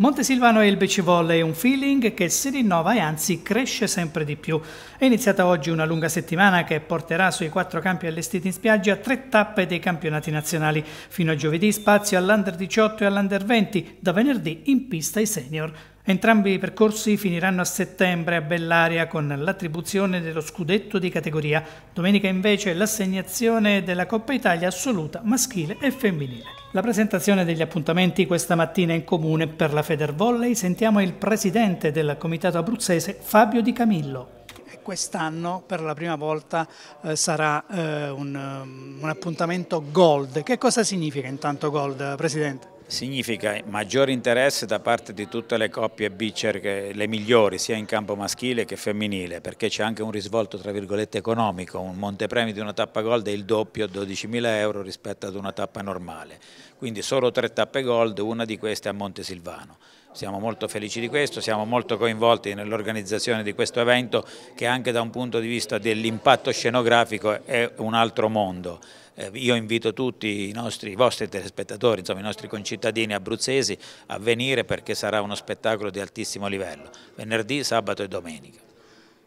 Monte Silvano e il beach volley è un feeling che si rinnova e anzi cresce sempre di più. È iniziata oggi una lunga settimana che porterà sui quattro campi allestiti in spiaggia tre tappe dei campionati nazionali. Fino a giovedì spazio all'Under 18 e all'Under 20, da venerdì in pista i senior. Entrambi i percorsi finiranno a settembre a Bellaria con l'attribuzione dello scudetto di categoria. Domenica invece l'assegnazione della Coppa Italia assoluta maschile e femminile. La presentazione degli appuntamenti questa mattina in comune per la Federvolley sentiamo il presidente del comitato abruzzese Fabio Di Camillo quest'anno per la prima volta eh, sarà eh, un, um, un, appuntamento gold. Che cosa significa intanto gold, Presidente? significa maggiore interesse da parte di tutte le coppie bitcher, le migliori, sia in campo maschile che femminile, perché c'è anche un risvolto tra virgolette economico, un montepremi di una tappa gold è il doppio, 12.000 euro rispetto ad una tappa normale, quindi solo tre tappe gold, una di queste a Montesilvano. Siamo molto felici di questo, siamo molto coinvolti nell'organizzazione di questo evento che anche da un punto di vista dell'impatto scenografico è un altro mondo. Eh, io invito tutti i, nostri, i vostri telespettatori, insomma, i nostri concittadini abruzzesi a venire perché sarà uno spettacolo di altissimo livello, venerdì, sabato e domenica.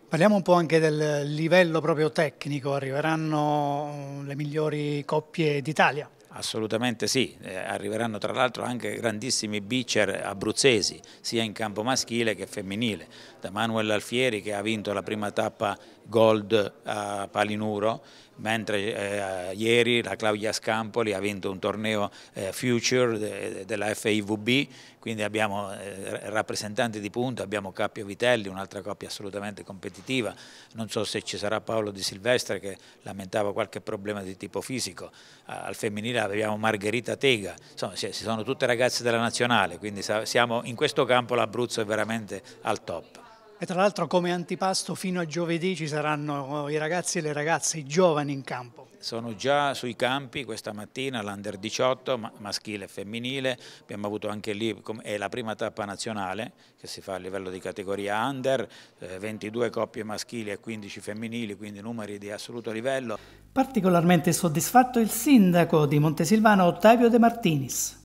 Parliamo un po' anche del livello proprio tecnico, arriveranno le migliori coppie d'Italia. Assolutamente sì, eh, arriveranno tra l'altro anche grandissimi beacher abruzzesi, sia in campo maschile che femminile, da Manuel Alfieri che ha vinto la prima tappa gold a Palinuro, mentre eh, ieri la Claudia Scampoli ha vinto un torneo eh, future de, della FIVB, quindi abbiamo eh, rappresentanti di punta, abbiamo Cappio Vitelli, un'altra coppia assolutamente competitiva, non so se ci sarà Paolo Di Silvestre che lamentava qualche problema di tipo fisico, al femminile 2000 abbiamo Margherita Tega, insomma ci sono tutte ragazze della nazionale, quindi siamo in questo campo l'Abruzzo è veramente al top. E tra l'altro come antipasto fino a giovedì ci saranno oh, i ragazzi e le ragazze, i giovani in campo. Sono già sui campi questa mattina l'Under 18, maschile e femminile, abbiamo avuto anche lì, è la prima tappa nazionale che si fa a livello di categoria Under, 22 eh, coppie maschili e 15 femminili, quindi numeri di assoluto livello. Particolarmente soddisfatto il sindaco di Montesilvano Ottavio De Martinis.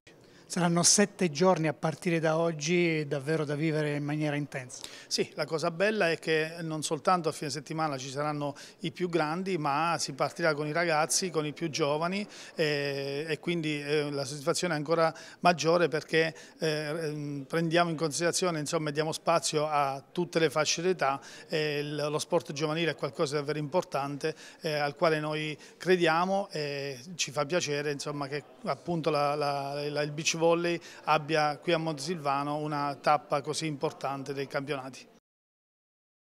Saranno sette giorni a partire da oggi davvero da vivere in maniera intensa. Sì, la cosa bella è che non soltanto a fine settimana ci saranno i più grandi, ma si partirà con i ragazzi, con i più giovani eh, e quindi eh, la soddisfazione è ancora maggiore perché eh, ehm, prendiamo in considerazione, insomma, diamo spazio a tutte le fasce d'età. lo sport giovanile è qualcosa di davvero importante eh, al quale noi crediamo e ci fa piacere insomma, che appunto la, la, la, il beach volley abbia qui a Montesilvano una tappa così importante dei campionati.